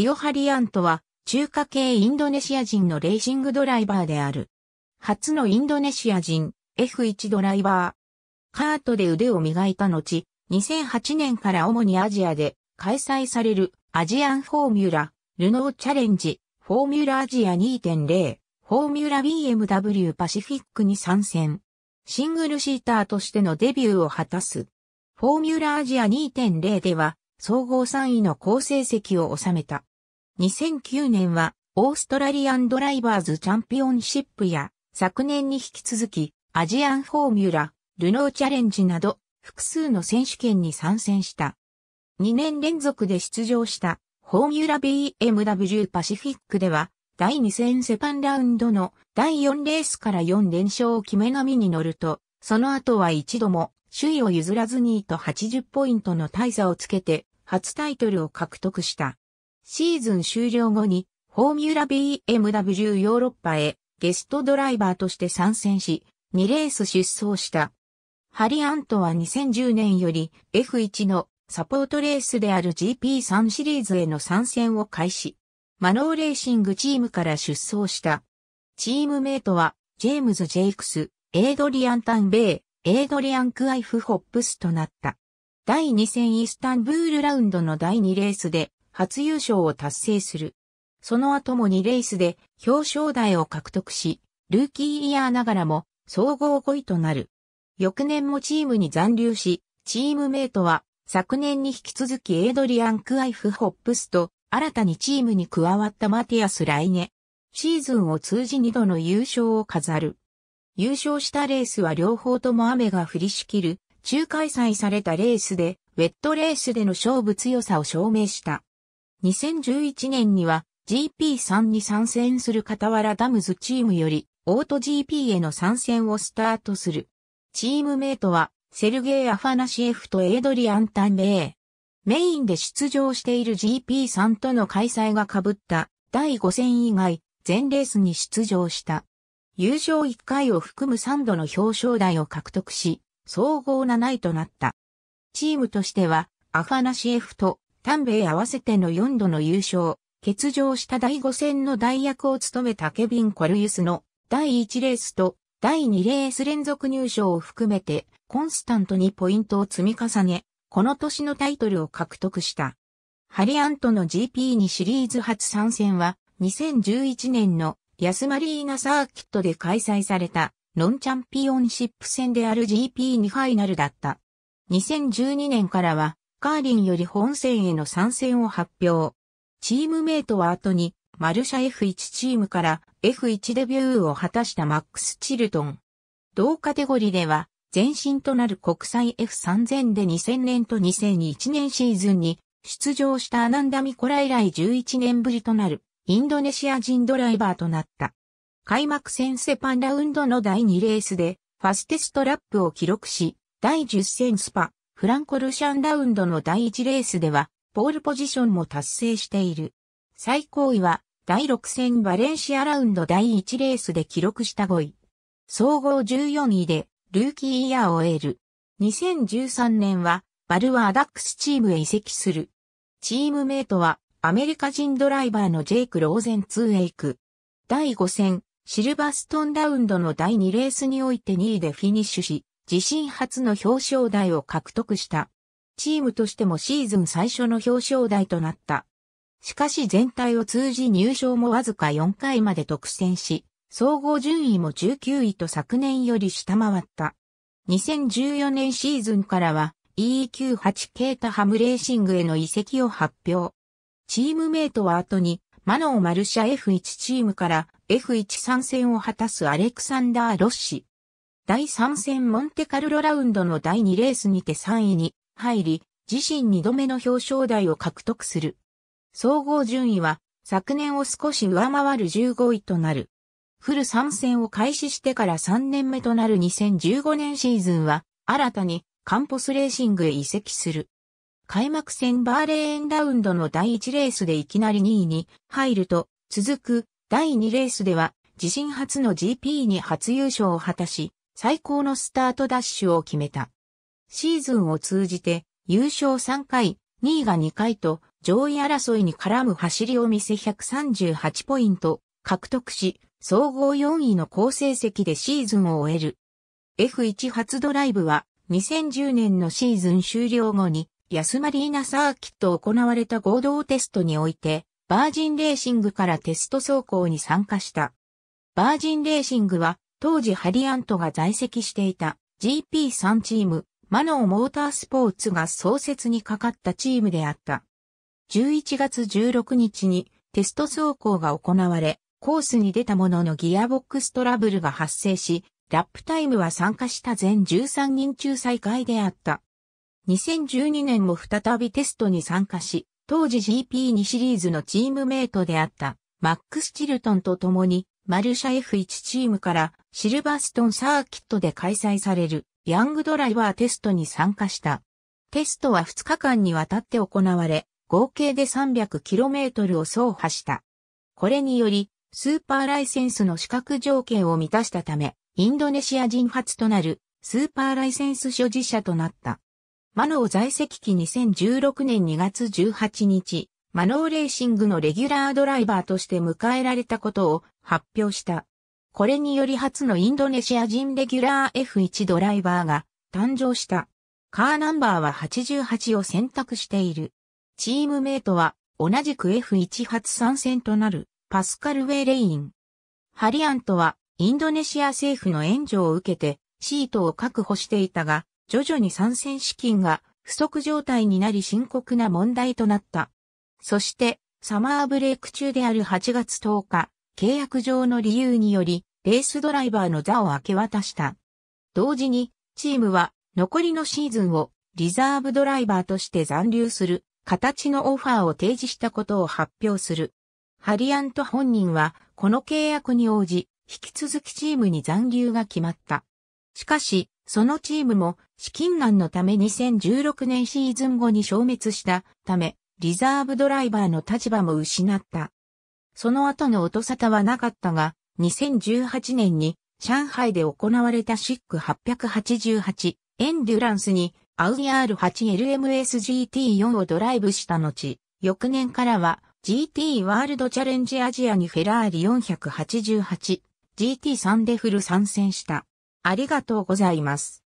リオハリアントは中華系インドネシア人のレーシングドライバーである。初のインドネシア人 F1 ドライバー。カートで腕を磨いた後、2008年から主にアジアで開催されるアジアンフォーミュラ、ルノーチャレンジ、フォーミュラアジア2.0、フォーミュラ BMW パシフィックに参戦。シングルシーターとしてのデビューを果たす。フォーミュラアジア2.0では、総合3位の好成績を収めた。2009年はオーストラリアンドライバーズチャンピオンシップや昨年に引き続きアジアンフォーミュラ、ルノーチャレンジなど複数の選手権に参戦した。2年連続で出場したフォーミュラ BMW パシフィックでは第2戦セパンラウンドの第4レースから4連勝を決め波に乗ると、その後は一度も首位を譲らずにと80ポイントの大差をつけて初タイトルを獲得した。シーズン終了後に、フォーミュラ BMW ヨーロッパへゲストドライバーとして参戦し、2レース出走した。ハリアントは2010年より F1 のサポートレースである GP3 シリーズへの参戦を開始。マノーレーシングチームから出走した。チームメイトは、ジェームズ・ジェイクス、エイドリアン・タンベイ、エイドリアン・クアイフ・ホップスとなった。第2戦イスタンブールラウンドの第2レースで、初優勝を達成する。その後も2レースで表彰台を獲得し、ルーキーイヤーながらも総合5位となる。翌年もチームに残留し、チームメイトは昨年に引き続きエイドリアン・クアイフ・ホップスと新たにチームに加わったマティアス・ライネ。シーズンを通じ2度の優勝を飾る。優勝したレースは両方とも雨が降りしきる、中開催されたレースで、ウェットレースでの勝負強さを証明した。2011年には GP3 に参戦する傍らダムズチームよりオート GP への参戦をスタートする。チームメイトはセルゲイ・アファナシエフとエイドリアン・タンベイ。メインで出場している GP3 との開催が被った第5戦以外全レースに出場した。優勝1回を含む3度の表彰台を獲得し、総合7位となった。チームとしてはアファナシエフと南米合わせての4度の優勝、欠場した第5戦の代役を務めたケビン・コルユスの第1レースと第2レース連続入賞を含めてコンスタントにポイントを積み重ね、この年のタイトルを獲得した。ハリアントの GP にシリーズ初参戦は2011年のヤスマリーナサーキットで開催されたノンチャンピオンシップ戦である GP2 ファイナルだった。2012年からはカーリンより本戦への参戦を発表。チームメイトは後に、マルシャ F1 チームから F1 デビューを果たしたマックス・チルトン。同カテゴリーでは、前身となる国際 F3000 で2000年と2001年シーズンに出場したアナンダ・ミコラ以来11年ぶりとなるインドネシア人ドライバーとなった。開幕戦セパンラウンドの第2レースでファステストラップを記録し、第10戦スパ、フランコルシャンラウンドの第1レースでは、ポールポジションも達成している。最高位は、第6戦バレンシアラウンド第1レースで記録した5位。総合14位で、ルーキーイヤーを得る。2013年は、バルワアダックスチームへ移籍する。チームメイトは、アメリカ人ドライバーのジェイク・ローゼン2へ行く。第5戦、シルバストンラウンドの第2レースにおいて2位でフィニッシュし、自身初の表彰台を獲得した。チームとしてもシーズン最初の表彰台となった。しかし全体を通じ入賞もわずか4回まで独占し、総合順位も19位と昨年より下回った。2014年シーズンからは e e q 8ケータハムレーシングへの移籍を発表。チームメイトは後にマノーマルシャ F1 チームから F1 参戦を果たすアレクサンダー・ロッシ、第3戦モンテカルロラウンドの第2レースにて3位に入り、自身2度目の表彰台を獲得する。総合順位は昨年を少し上回る15位となる。フル参戦を開始してから3年目となる2015年シーズンは、新たにカンポスレーシングへ移籍する。開幕戦バーレーンラウンドの第1レースでいきなり2位に入ると、続く第2レースでは自身初の GP に初優勝を果たし、最高のスタートダッシュを決めた。シーズンを通じて優勝3回、2位が2回と上位争いに絡む走りを見せ138ポイント獲得し、総合4位の好成績でシーズンを終える。F1 初ドライブは2010年のシーズン終了後に安マリーナサーキット行われた合同テストにおいてバージンレーシングからテスト走行に参加した。バージンレーシングは当時ハリアントが在籍していた GP3 チーム、マノーモータースポーツが創設にかかったチームであった。11月16日にテスト走行が行われ、コースに出たもののギアボックストラブルが発生し、ラップタイムは参加した全13人中最下位であった。2012年も再びテストに参加し、当時 GP2 シリーズのチームメイトであったマックス・チルトンと共にマルシャ F1 チームからシルバストンサーキットで開催されるヤングドライバーテストに参加した。テストは2日間にわたって行われ、合計で 300km を走破した。これにより、スーパーライセンスの資格条件を満たしたため、インドネシア人初となるスーパーライセンス所持者となった。マノー在籍期2016年2月18日、マノーレーシングのレギュラードライバーとして迎えられたことを発表した。これにより初のインドネシア人レギュラー F1 ドライバーが誕生した。カーナンバーは88を選択している。チームメイトは同じく F1 初参戦となるパスカル・ウェイ・レイン。ハリアントはインドネシア政府の援助を受けてシートを確保していたが、徐々に参戦資金が不足状態になり深刻な問題となった。そして、サマーブレイク中である8月10日、契約上の理由により、レースドライバーの座を明け渡した。同時に、チームは残りのシーズンをリザーブドライバーとして残留する形のオファーを提示したことを発表する。ハリアント本人はこの契約に応じ、引き続きチームに残留が決まった。しかし、そのチームも資金難のため2016年シーズン後に消滅したため、リザーブドライバーの立場も失った。その後の音沙汰はなかったが、2018年に上海で行われたシック888エンデュランスにアウディ R8LMSGT4 をドライブした後、翌年からは GT ワールドチャレンジアジアにフェラーリ 488GT3 でフル参戦した。ありがとうございます。